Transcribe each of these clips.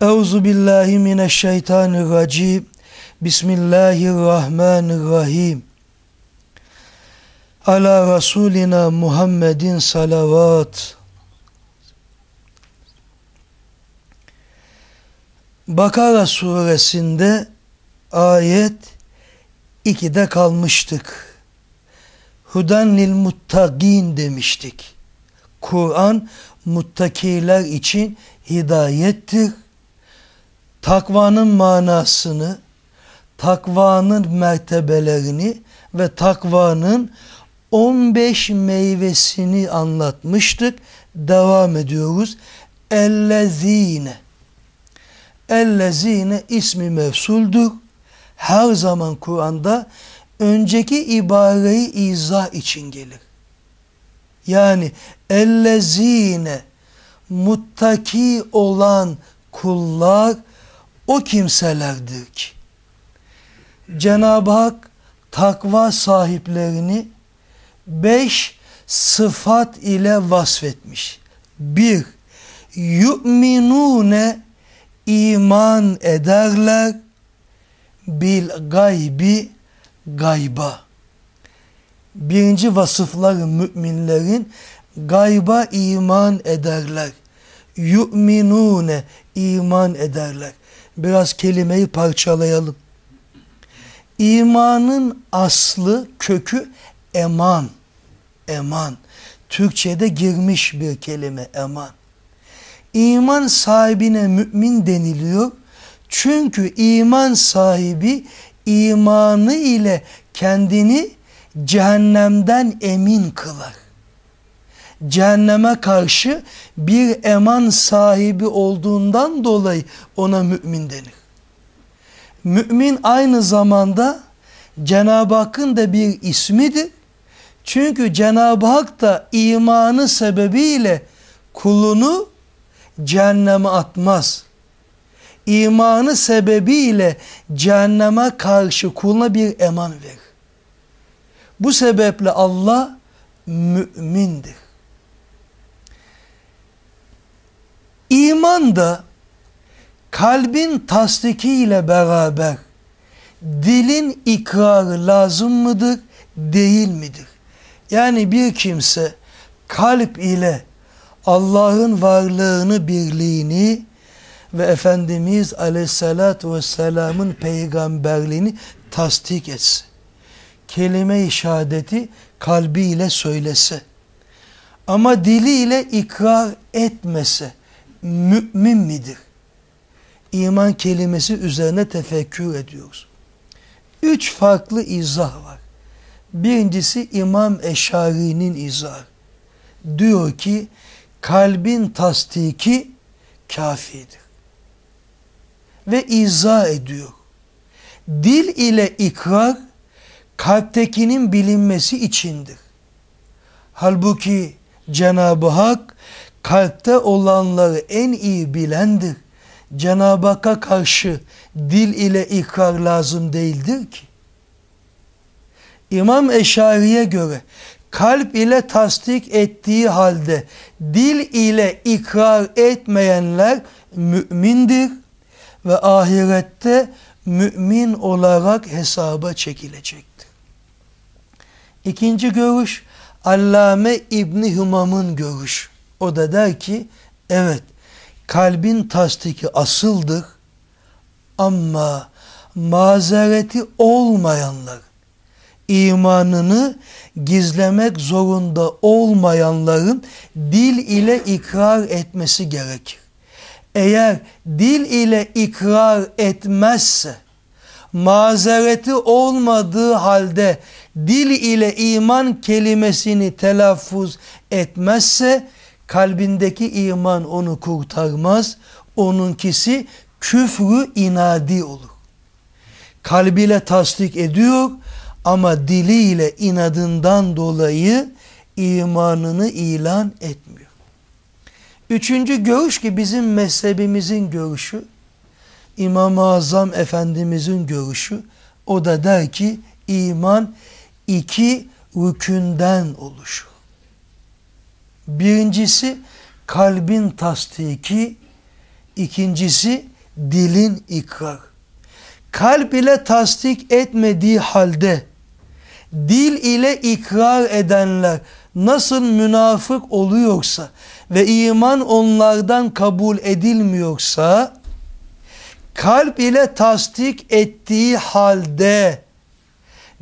Euzu billahi mineşşeytanirracim. Bismillahirrahmanirrahim. Ala Rasulina Muhammedin salavat. Bakara suresinde ayet 2'de kalmıştık. Hudan lil muttaqin demiştik. Kur'an muttakiler için hidayettir takvanın manasını, takvanın mertebelerini ve takvanın 15 meyvesini anlatmıştık. Devam ediyoruz. Ellezine. Ellezine ismi mevsuldur. Her zaman Kur'an'da önceki ibareyi izah için gelir. Yani ellezine muttaki olan kullar o kimselerdir ki Cenab-ı Hak takva sahiplerini beş sıfat ile vasfetmiş. Bir, yu'minune iman ederler bil gaybi gayba. Birinci vasıfları müminlerin gayba iman ederler. Yu'minune iman ederler biraz kelimeyi parçalayalım. İmanın aslı, kökü eman. Eman. Türkçe'de girmiş bir kelime eman. İman sahibine mümin deniliyor. Çünkü iman sahibi imanı ile kendini cehennemden emin kılar cehenneme karşı bir eman sahibi olduğundan dolayı ona mümin denir. Mümin aynı zamanda Cenab-ı Hakk'ın da bir ismidir. Çünkü Cenab-ı Hak da imanı sebebiyle kulunu cehenneme atmaz. İmanı sebebiyle cehenneme karşı kuluna bir eman verir. Bu sebeple Allah mümindir. İman da kalbin tasdikiyle beraber dilin ikrarı lazım mıdır, değil midir? Yani bir kimse kalp ile Allah'ın varlığını, birliğini ve Efendimiz Aleyhisselatü Vesselam'ın peygamberliğini tasdik etse, Kelime-i şehadeti kalbiyle söylese ama diliyle ikrar etmese mümin midir? İman kelimesi üzerine tefekkür ediyoruz. Üç farklı izah var. Birincisi İmam Eşari'nin izahı. Diyor ki kalbin tasdiki kafidir. Ve izah ediyor. Dil ile ikrar kalptekinin bilinmesi içindir. Halbuki Cenab-ı Hak kalpte olanları en iyi bilendir. Cenab-ı Hakk'a karşı dil ile ikrar lazım değildir ki. İmam Eşari'ye göre kalp ile tasdik ettiği halde dil ile ikrar etmeyenler mümindir ve ahirette mümin olarak hesaba çekilecektir. İkinci görüş Allame İbni Hümam'ın görüşü. O da der ki evet kalbin tasdiki asıldır ama mazereti olmayanlar imanını gizlemek zorunda olmayanların dil ile ikrar etmesi gerekir. Eğer dil ile ikrar etmezse mazereti olmadığı halde dil ile iman kelimesini telaffuz etmezse kalbindeki iman onu kurtarmaz. Onunkisi küfrü inadi olur. Kalbiyle tasdik ediyor ama diliyle inadından dolayı imanını ilan etmiyor. Üçüncü görüş ki bizim mezhebimizin görüşü, İmam-ı Azam Efendimizin görüşü, o da der ki iman iki rükünden oluşur. Birincisi kalbin tasdiki, ikincisi dilin ikrar. Kalp ile tasdik etmediği halde dil ile ikrar edenler nasıl münafık oluyorsa ve iman onlardan kabul edilmiyorsa kalp ile tasdik ettiği halde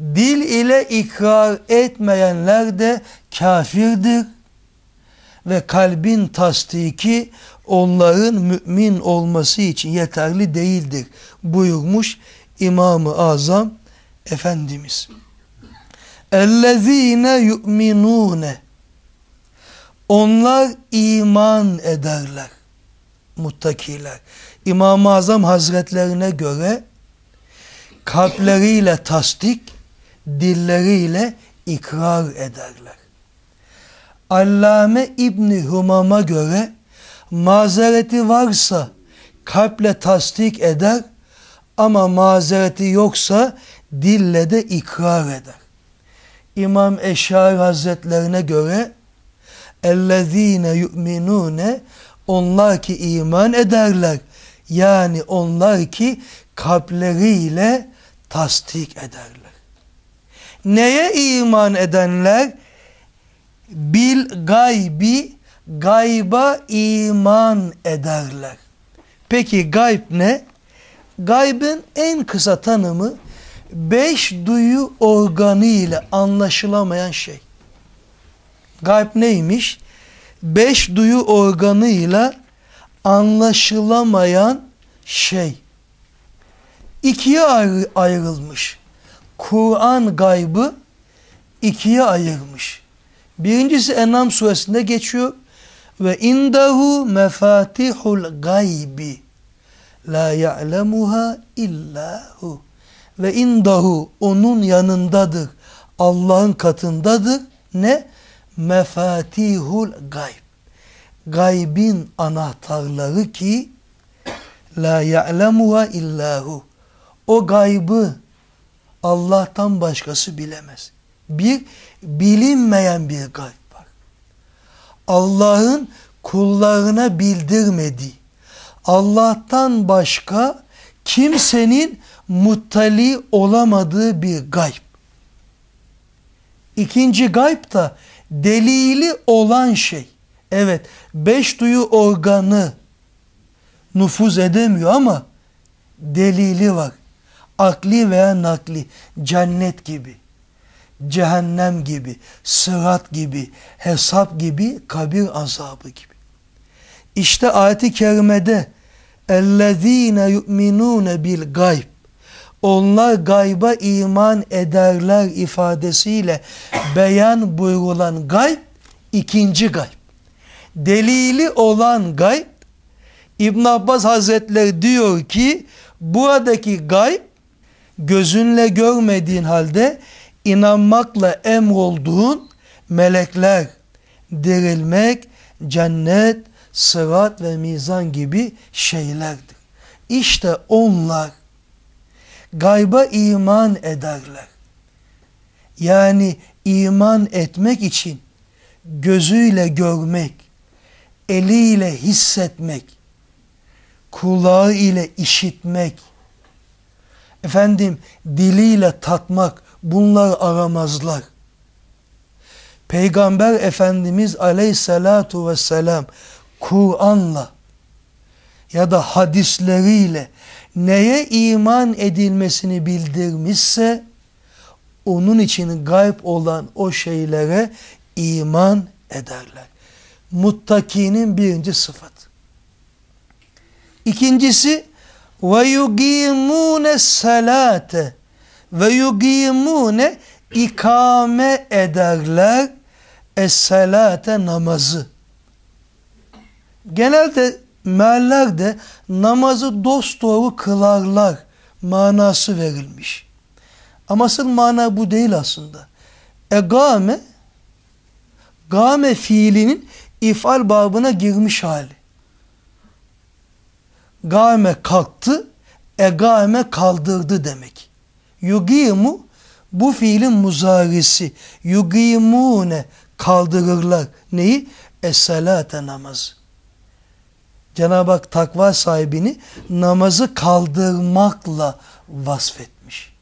dil ile ikrar etmeyenler de kafirdir ve kalbin tasdiki onların mümin olması için yeterli değildir buyurmuş İmam-ı Azam Efendimiz. اَلَّذ۪ينَ يُؤْمِنُونَ Onlar iman ederler. Muttakiler. İmam-ı Azam Hazretlerine göre kalpleriyle tasdik, dilleriyle ikrar ederler. Allame İbni Humam'a göre mazereti varsa kalple tasdik eder ama mazereti yoksa dille de ikrar eder. İmam Eşari Hazretlerine göre ellezine yu'minune onlar ki iman ederler. Yani onlar ki kalpleriyle tasdik ederler. Neye iman edenler? bil gaybi gayba iman ederler. Peki gayb ne? Gaybın en kısa tanımı beş duyu organı ile anlaşılamayan şey. Gayb neymiş? Beş duyu organı ile anlaşılamayan şey. İkiye ayrı, ayrılmış. Kur'an gaybı ikiye ayırmış. Birincisi En'am suresinde geçiyor. Ve indahu mefatihul gaybi la ya'lemuha illahu. Ve indahu onun yanındadır. Allah'ın katındadır. Ne? Mefatihul gayb. Gaybin anahtarları ki la ya'lemuha illahu. O gaybı Allah'tan başkası bilemez. Bir, bilinmeyen bir gayb var. Allah'ın kullarına bildirmediği, Allah'tan başka kimsenin muttali olamadığı bir gayb. İkinci gayb da delili olan şey. Evet, beş duyu organı nüfuz edemiyor ama delili var. Akli veya nakli, cennet gibi cehennem gibi, sırat gibi, hesap gibi, kabir azabı gibi. İşte ayeti kerimede اَلَّذ۪ينَ bil gayb". Onlar gayba iman ederler ifadesiyle beyan buyrulan gayb, ikinci gayb. Delili olan gayb, İbn Abbas Hazretleri diyor ki, buradaki gayb, gözünle görmediğin halde, inanmakla emrolduğun melekler, dirilmek, cennet, sırat ve mizan gibi şeylerdir. İşte onlar gayba iman ederler. Yani iman etmek için gözüyle görmek, eliyle hissetmek, kulağı ile işitmek, efendim diliyle tatmak, bunlar aramazlar. Peygamber Efendimiz aleyhissalatu vesselam Kur'an'la ya da hadisleriyle neye iman edilmesini bildirmişse onun için gayb olan o şeylere iman ederler. Muttakinin birinci sıfat. İkincisi ve yuqimune salate ve yugimune ikame ederler es namazı. Genelde meallerde namazı dosdoğru kılarlar manası verilmiş. Ama asıl mana bu değil aslında. Egame, game fiilinin ifal babına girmiş hali. Game kalktı, egame kaldırdı demek yugimu bu fiilin muzarisi yugimune kaldırırlar neyi? Es-salate namazı. Cenab-ı Hak takva sahibini namazı kaldırmakla vasfetmiş.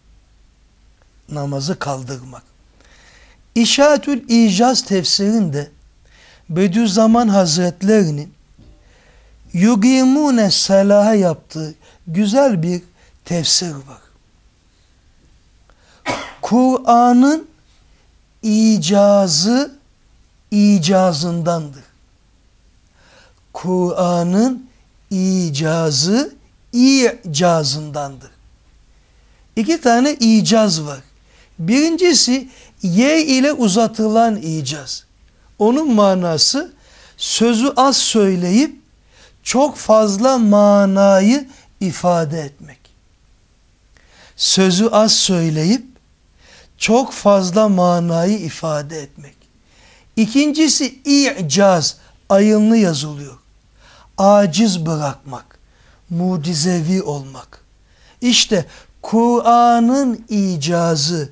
Namazı kaldırmak. İşatül İcaz tefsirinde Bediüzzaman Hazretlerinin yugimune selaha yaptığı güzel bir tefsir var. Kur'an'ın icazı icazındandır. Kur'an'ın icazı icazındandır. İki tane icaz var. Birincisi y ile uzatılan icaz. Onun manası sözü az söyleyip çok fazla manayı ifade etmek. Sözü az söyleyip çok fazla manayı ifade etmek. İkincisi i'caz, ayınlı yazılıyor. Aciz bırakmak, mucizevi olmak. İşte Kur'an'ın icazı,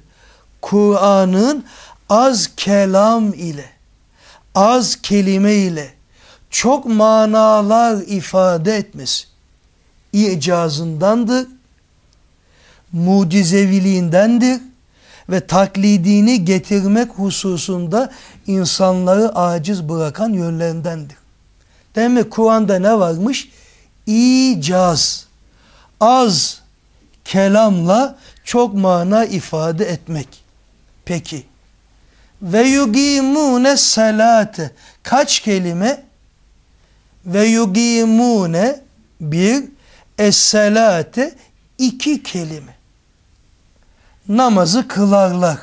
Kur'an'ın az kelam ile, az kelime ile çok manalar ifade etmesi icazındandır, mucizeviliğindendir ve taklidini getirmek hususunda insanları aciz bırakan yönlerindendir. Demek Kur'an'da ne varmış? İcaz. Az kelamla çok mana ifade etmek. Peki. Ve yugimune salate. Kaç kelime? Ve yugimune bir. Es salate iki kelime namazı kılarlar.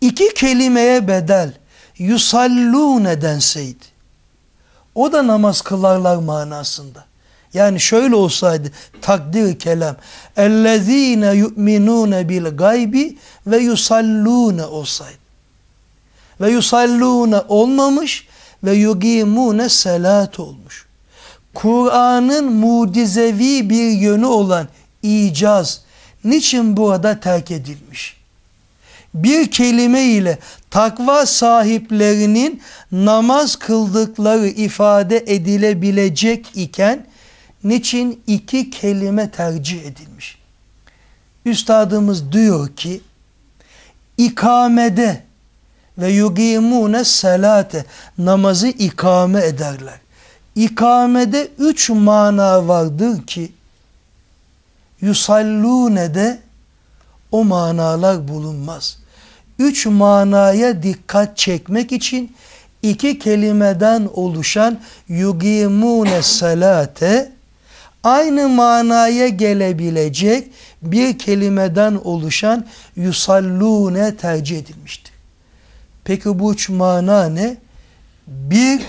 İki kelimeye bedel yusallune denseydi o da namaz kılarlar manasında. Yani şöyle olsaydı takdir kelam ellezine yu'minune bil gaybi ve yusallune olsaydı. Ve yusallune olmamış ve yugimune selat olmuş. Kur'an'ın mucizevi bir yönü olan icaz, niçin burada terk edilmiş? Bir kelime ile takva sahiplerinin namaz kıldıkları ifade edilebilecek iken niçin iki kelime tercih edilmiş? Üstadımız diyor ki ikamede ve yugimune selate namazı ikame ederler. İkamede üç mana vardır ki yusallune de o manalar bulunmaz. Üç manaya dikkat çekmek için iki kelimeden oluşan yugimune salate aynı manaya gelebilecek bir kelimeden oluşan yusallune tercih edilmiştir. Peki bu üç mana ne? Bir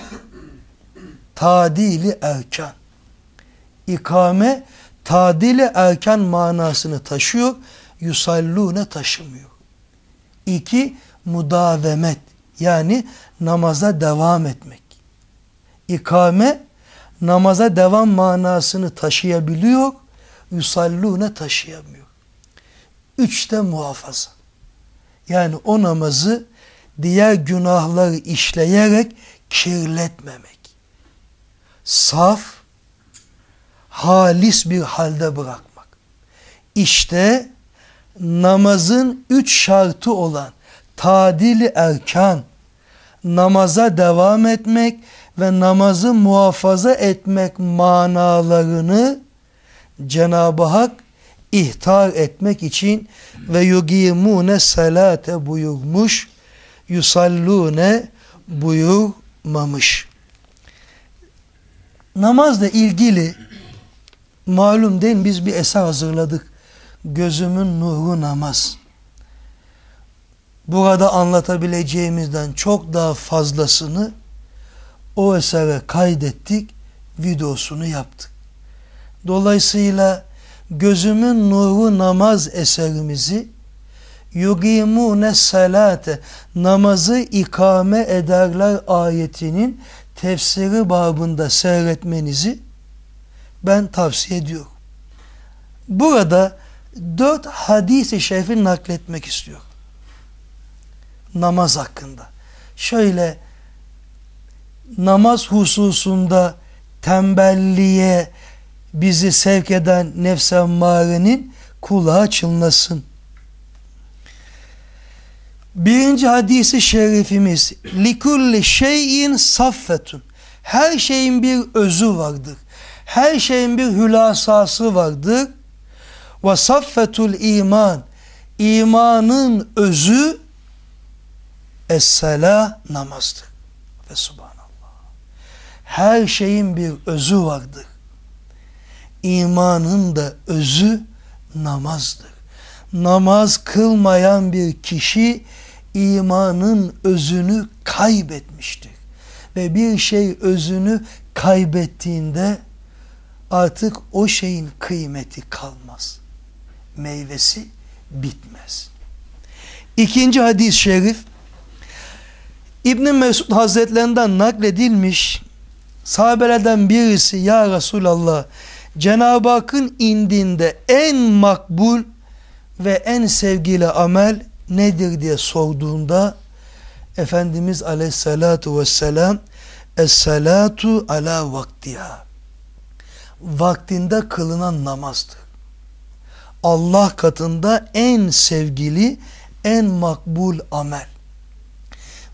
tadili erkan. İkame tadili erken manasını taşıyor, yusallune taşımıyor. İki, mudavemet yani namaza devam etmek. İkame namaza devam manasını taşıyabiliyor, yusallune taşıyamıyor. Üçte muhafaza. Yani o namazı diğer günahları işleyerek kirletmemek. Saf, halis bir halde bırakmak. İşte namazın üç şartı olan tadili erkan, namaza devam etmek ve namazı muhafaza etmek manalarını Cenab-ı Hak ihtar etmek için ve yugimune salate buyurmuş, yusallune buyurmamış. Namazla ilgili Malum değil biz bir eser hazırladık. Gözümün nuru namaz. Burada anlatabileceğimizden çok daha fazlasını o esere kaydettik, videosunu yaptık. Dolayısıyla gözümün nuru namaz eserimizi yugimune salate namazı ikame ederler ayetinin tefsiri babında seyretmenizi ben tavsiye ediyorum. Burada dört hadisi i şerifi nakletmek istiyor. Namaz hakkında. Şöyle namaz hususunda tembelliğe bizi sevk eden nefse emmarenin kulağa çınlasın. Birinci hadisi şerifimiz likulli şeyin saffetun. Her şeyin bir özü vardır her şeyin bir hülasası vardır. Ve saffetul iman, imanın özü essela namazdır. Ve subhanallah. Her şeyin bir özü vardır. İmanın da özü namazdır. Namaz kılmayan bir kişi imanın özünü kaybetmiştir. Ve bir şey özünü kaybettiğinde artık o şeyin kıymeti kalmaz. Meyvesi bitmez. İkinci hadis-i şerif İbn Mesud Hazretlerinden nakledilmiş sahabelerden birisi ya Resulallah Cenab-ı Hakk'ın indinde en makbul ve en sevgili amel nedir diye sorduğunda Efendimiz aleyhissalatu vesselam es ala vaktiha vaktinde kılınan namazdı. Allah katında en sevgili, en makbul amel.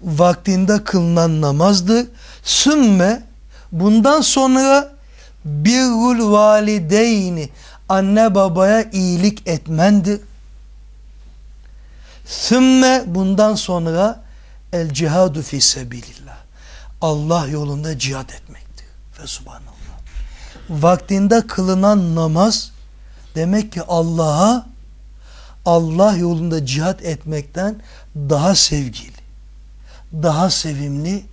Vaktinde kılınan namazdı. Sünme. bundan sonra birrul valideyni anne babaya iyilik etmendir. Sünme. bundan sonra el cihadu fi sebilillah. Allah yolunda cihad etmektir. Ve subhanallah vaktinde kılınan namaz demek ki Allah'a Allah yolunda cihat etmekten daha sevgili, daha sevimli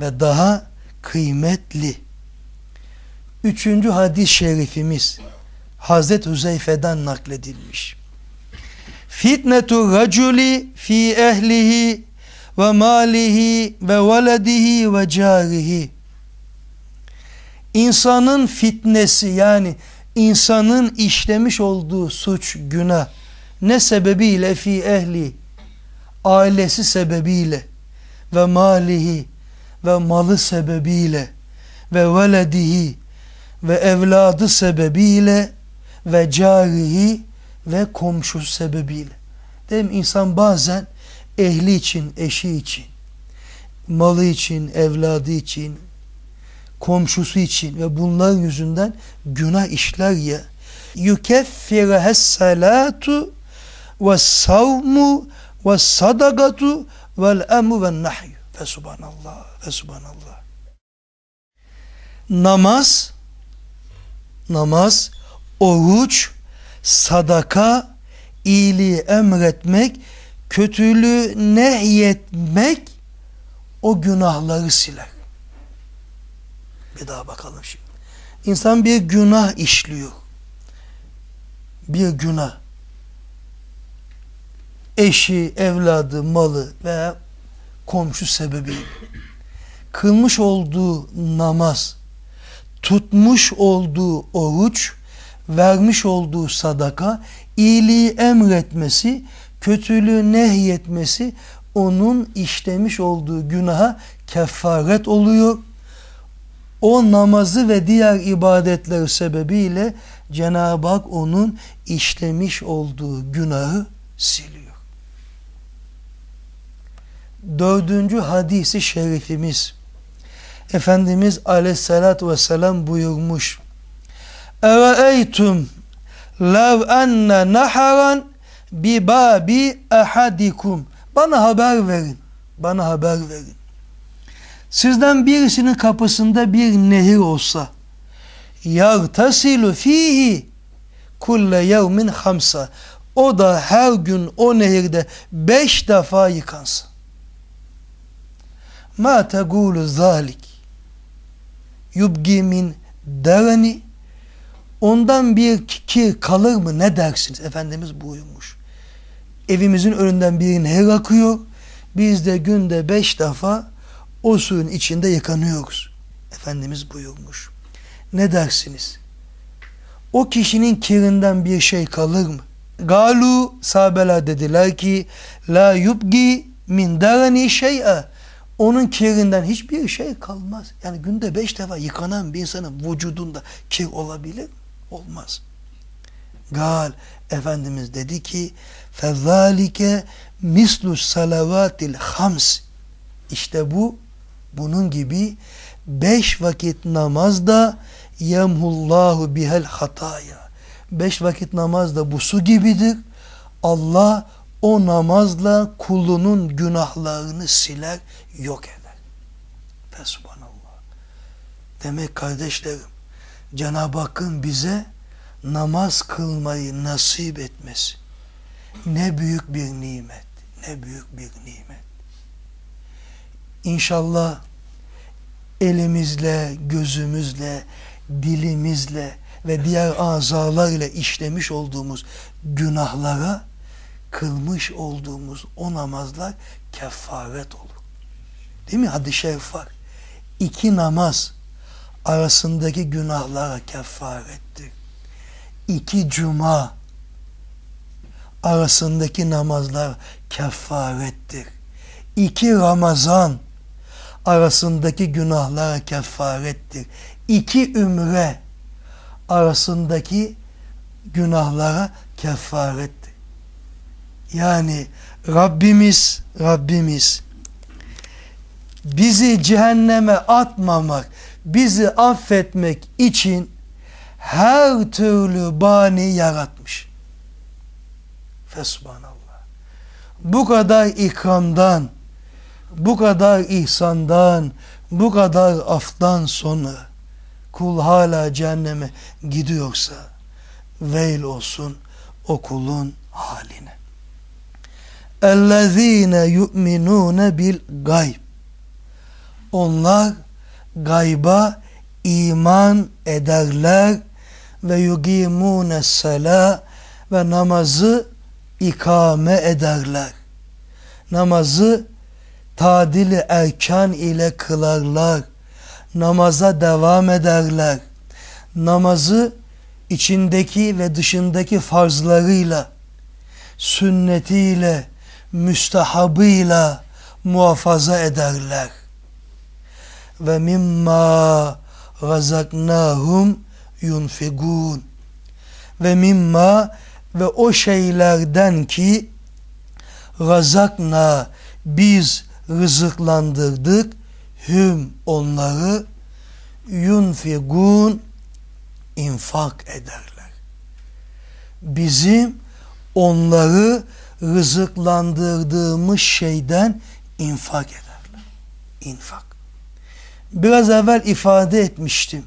ve daha kıymetli. Üçüncü hadis-i şerifimiz Hazreti Hüzeyfe'den nakledilmiş. Fitnetu raculi fi ehlihi ve malihi ve veledihi ve carihi insanın fitnesi yani insanın işlemiş olduğu suç, günah ne sebebiyle fi ehli ailesi sebebiyle ve malihi ve malı sebebiyle ve veledihi ve evladı sebebiyle ve carihi ve komşu sebebiyle. Değil mi? İnsan bazen ehli için, eşi için, malı için, evladı için, komşusu için ve bunlar yüzünden günah işler ya. Yukeffirehas salatu ve savmu ve sadakatu vel emu ve nahyu. Ve subhanallah, ve subhanallah. Namaz, namaz, oruç, sadaka, iyiliği emretmek, kötülüğü nehyetmek o günahları siler. Bir daha bakalım şimdi. İnsan bir günah işliyor. Bir günah. Eşi, evladı, malı veya komşu sebebi, Kılmış olduğu namaz, tutmuş olduğu oruç, vermiş olduğu sadaka, iyiliği emretmesi, kötülüğü nehyetmesi onun işlemiş olduğu günaha kefaret oluyor o namazı ve diğer ibadetler sebebiyle Cenab-ı Hak onun işlemiş olduğu günahı siliyor. Dördüncü hadisi şerifimiz. Efendimiz aleyhissalatü vesselam buyurmuş. اَرَأَيْتُمْ لَوْ اَنَّ bi بِبَابِ اَحَدِكُمْ Bana haber verin, bana haber verin. Sizden birisinin kapısında bir nehir olsa yartasilu fihi kulle yevmin hamsa o da her gün o nehirde beş defa yıkansa. Ma tegulu zalik yubgi min dereni ondan bir kir kalır mı ne dersiniz? Efendimiz buyurmuş. Evimizin önünden bir nehir akıyor. Biz de günde beş defa o suyun içinde yıkanıyoruz. Efendimiz buyurmuş. Ne dersiniz? O kişinin kirinden bir şey kalır mı? Galu sabela dediler ki la yubgi min darani şey'a onun kirinden hiçbir şey kalmaz. Yani günde beş defa yıkanan bir insanın vücudunda kir olabilir Olmaz. Gal Efendimiz dedi ki فَذَٰلِكَ mislus salavatil hams. İşte bu bunun gibi beş vakit namazda yemhullahu bihel hataya. Beş vakit namazda bu su gibidir. Allah o namazla kulunun günahlarını siler, yok eder. Fesubhanallah. Demek kardeşlerim, Cenab-ı Hakk'ın bize namaz kılmayı nasip etmesi ne büyük bir nimet, ne büyük bir nimet. İnşallah elimizle, gözümüzle, dilimizle ve diğer azalarla işlemiş olduğumuz günahlara kılmış olduğumuz o namazlar kefaret olur. Değil mi? Hadis-i şerif var. İki namaz arasındaki günahlara kefarettir. İki cuma arasındaki namazlar kefarettir. İki Ramazan arasındaki günahlara kefarettir. İki ümre arasındaki günahlara kefarettir. Yani Rabbimiz, Rabbimiz bizi cehenneme atmamak, bizi affetmek için her türlü bani yaratmış. Fesubhanallah. Bu kadar ikramdan, bu kadar ihsandan, bu kadar aftan sonra kul hala cehenneme gidiyorsa veil olsun o kulun haline. Ellezine اَلَّذ۪ينَ bil gayb. Onlar gayba iman ederler ve yugimune sala ve namazı ikame ederler. Namazı tadili erkan ile kılarlar. Namaza devam ederler. Namazı içindeki ve dışındaki farzlarıyla, sünnetiyle, müstahabıyla muhafaza ederler. Ve mimma razaknahum yunfigun ve mimma ve o şeylerden ki razakna biz rızıklandırdık. Hüm onları yunfigun infak ederler. Bizim onları rızıklandırdığımız şeyden infak ederler. İnfak. Biraz evvel ifade etmiştim.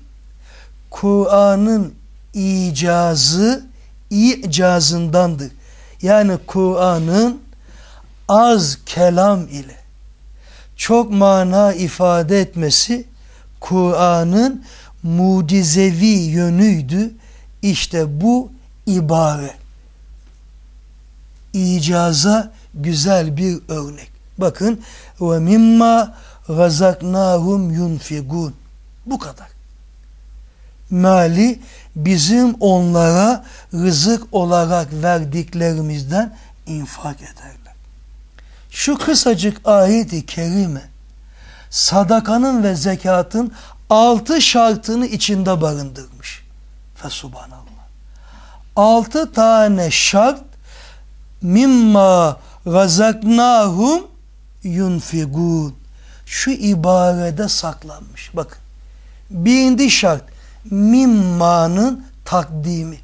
Kur'an'ın icazı icazındandır. Yani Kur'an'ın az kelam ile çok mana ifade etmesi Kur'an'ın mucizevi yönüydü. İşte bu ibare. İcaza güzel bir örnek. Bakın ve mimma razaknahum yunfigun. Bu kadar. Mali bizim onlara rızık olarak verdiklerimizden infak eder şu kısacık ayeti kerime sadakanın ve zekatın altı şartını içinde barındırmış. Fesubhanallah. Altı tane şart mimma razaknahum yunfigun. Şu ibarede saklanmış. Bakın. Birinci şart mimma'nın takdimi.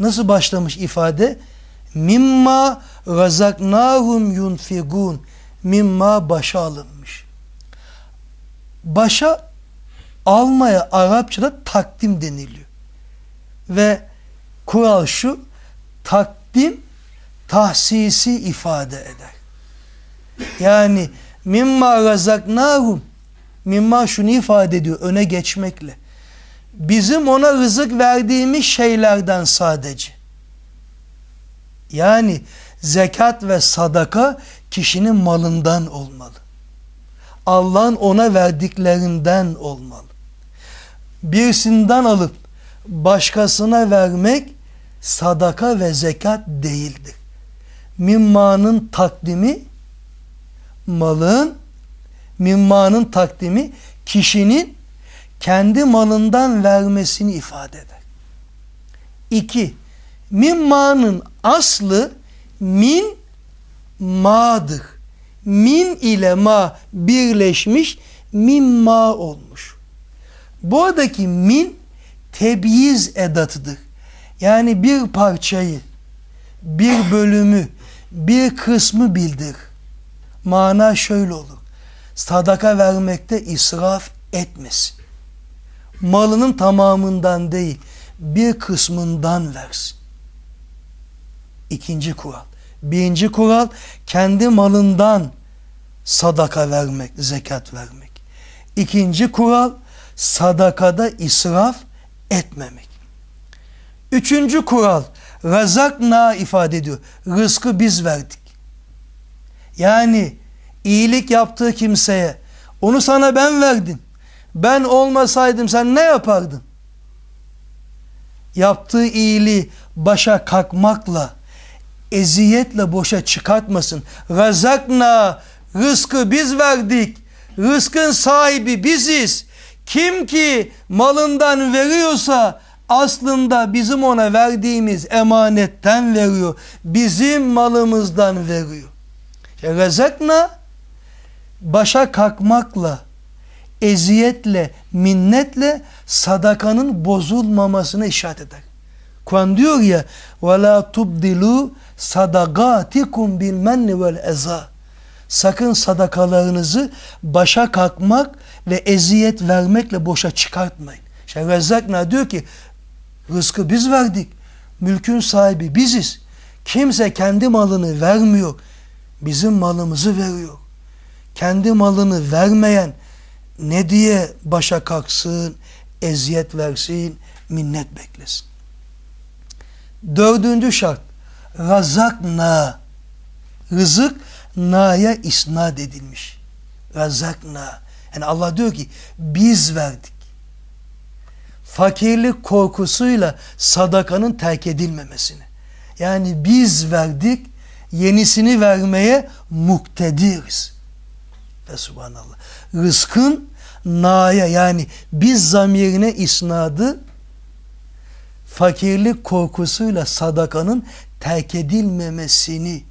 Nasıl başlamış ifade? Mimma razaknahum yunfigun mimma başa alınmış. Başa almaya Arapçada takdim deniliyor. Ve kural şu, takdim tahsisi ifade eder. Yani mimma razaknahum mimma şunu ifade ediyor öne geçmekle. Bizim ona rızık verdiğimiz şeylerden sadece. Yani zekat ve sadaka kişinin malından olmalı. Allah'ın ona verdiklerinden olmalı. Birisinden alıp başkasına vermek sadaka ve zekat değildir. Mimmanın takdimi malın mimmanın takdimi kişinin kendi malından vermesini ifade eder. İki, mimmanın aslı min madır. Min ile ma birleşmiş min ma olmuş. Bu adaki min tebyiz edatıdır. Yani bir parçayı, bir bölümü, bir kısmı bildir. Mana şöyle olur. Sadaka vermekte israf etmesin. Malının tamamından değil, bir kısmından versin. İkinci kural. Birinci kural kendi malından sadaka vermek, zekat vermek. İkinci kural sadakada israf etmemek. Üçüncü kural razakna ifade ediyor. Rızkı biz verdik. Yani iyilik yaptığı kimseye onu sana ben verdim. Ben olmasaydım sen ne yapardın? Yaptığı iyiliği başa kalkmakla eziyetle boşa çıkartmasın. Razakna rızkı biz verdik. Rızkın sahibi biziz. Kim ki malından veriyorsa aslında bizim ona verdiğimiz emanetten veriyor. Bizim malımızdan veriyor. İşte razakna başa kalkmakla, eziyetle, minnetle sadakanın bozulmamasını işaret eder. Kur'an diyor ya وَلَا تُبْدِلُوا sadagatikum bil menni vel eza. Sakın sadakalarınızı başa kalkmak ve eziyet vermekle boşa çıkartmayın. İşte ne diyor ki rızkı biz verdik. Mülkün sahibi biziz. Kimse kendi malını vermiyor. Bizim malımızı veriyor. Kendi malını vermeyen ne diye başa kalksın, eziyet versin, minnet beklesin. Dördüncü şart Razak na, rızık na'ya isnat edilmiş. na, Yani Allah diyor ki biz verdik. Fakirlik korkusuyla sadakanın terk edilmemesini. Yani biz verdik, yenisini vermeye muktediriz. Ve subhanallah. Rızkın na'ya yani biz zamirine isnadı fakirlik korkusuyla sadakanın terk edilmemesini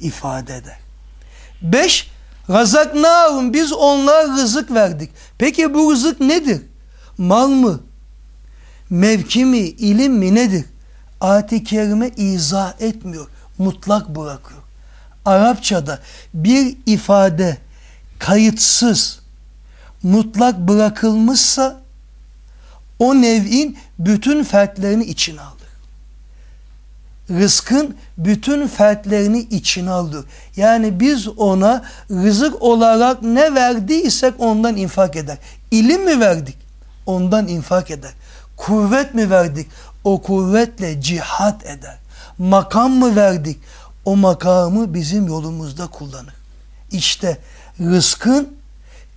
ifade eder. Beş, razak razaknâhum biz onlara rızık verdik. Peki bu rızık nedir? Mal mı? Mevki mi? ilim mi? Nedir? Ayet-i Kerime izah etmiyor. Mutlak bırakıyor. Arapçada bir ifade kayıtsız, mutlak bırakılmışsa o nev'in bütün fertlerini içine al rızkın bütün fertlerini içine alır. Yani biz ona rızık olarak ne verdiysek ondan infak eder. İlim mi verdik? Ondan infak eder. Kuvvet mi verdik? O kuvvetle cihat eder. Makam mı verdik? O makamı bizim yolumuzda kullanır. İşte rızkın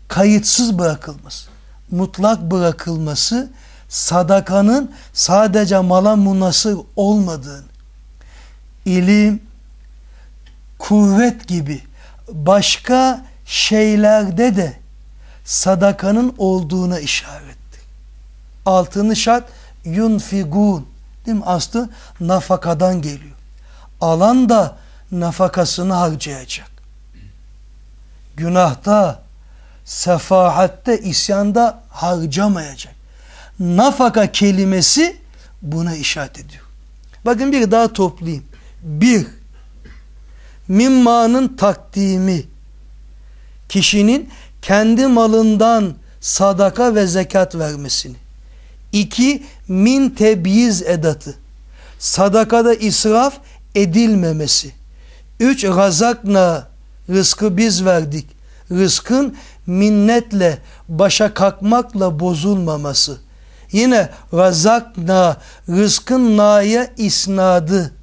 kayıtsız bırakılması, mutlak bırakılması sadakanın sadece mala munasır olmadığını, ilim, kuvvet gibi başka şeylerde de sadakanın olduğuna işarettir. Altını şart yunfigun değil mi? Aslı nafakadan geliyor. Alan da nafakasını harcayacak. Günahta, sefahatte, isyanda harcamayacak. Nafaka kelimesi buna işaret ediyor. Bakın bir daha toplayayım bir mimmanın takdimi kişinin kendi malından sadaka ve zekat vermesini. iki min tebyiz edatı. Sadakada israf edilmemesi. Üç, razakna rızkı biz verdik. Rızkın minnetle, başa kalkmakla bozulmaması. Yine razakna rızkın naya isnadı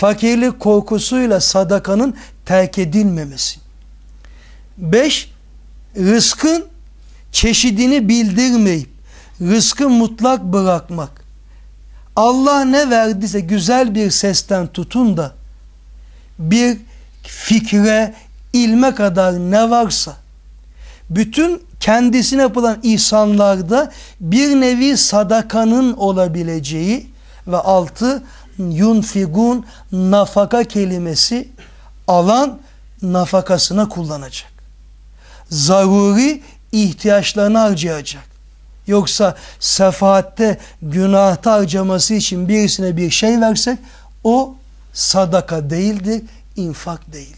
fakirlik korkusuyla sadakanın terk edilmemesi. Beş, rızkın çeşidini bildirmeyip, rızkı mutlak bırakmak. Allah ne verdiyse güzel bir sesten tutun da, bir fikre, ilme kadar ne varsa, bütün kendisine yapılan insanlarda bir nevi sadakanın olabileceği ve altı, yunfigun nafaka kelimesi alan nafakasına kullanacak. Zaruri ihtiyaçlarını harcayacak. Yoksa sefahatte günahta harcaması için birisine bir şey versek o sadaka değildi, infak değildi.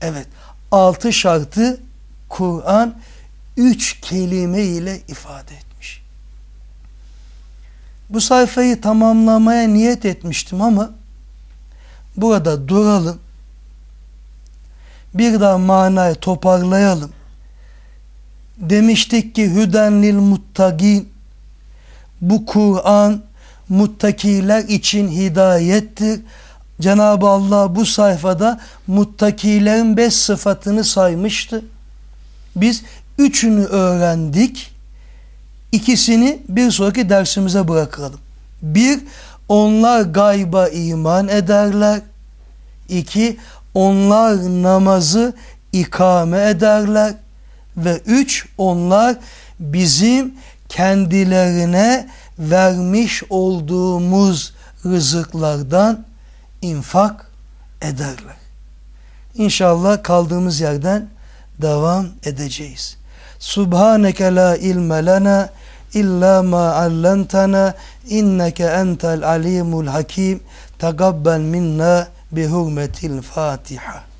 Evet, altı şartı Kur'an üç kelime ile ifade etti. Bu sayfayı tamamlamaya niyet etmiştim ama burada duralım. Bir daha manayı toparlayalım. Demiştik ki hüden lil muttagin. Bu Kur'an muttakiler için hidayettir. Cenab-ı Allah bu sayfada muttakilerin beş sıfatını saymıştı. Biz üçünü öğrendik. İkisini bir sonraki dersimize bırakalım. Bir, onlar gayba iman ederler. İki, onlar namazı ikame ederler. Ve üç, onlar bizim kendilerine vermiş olduğumuz rızıklardan infak ederler. İnşallah kaldığımız yerden devam edeceğiz. Subhaneke la ilme lana إلا ما علمتنا إنك أنت العليم الحكيم تقبل منا بهمة الفاتحة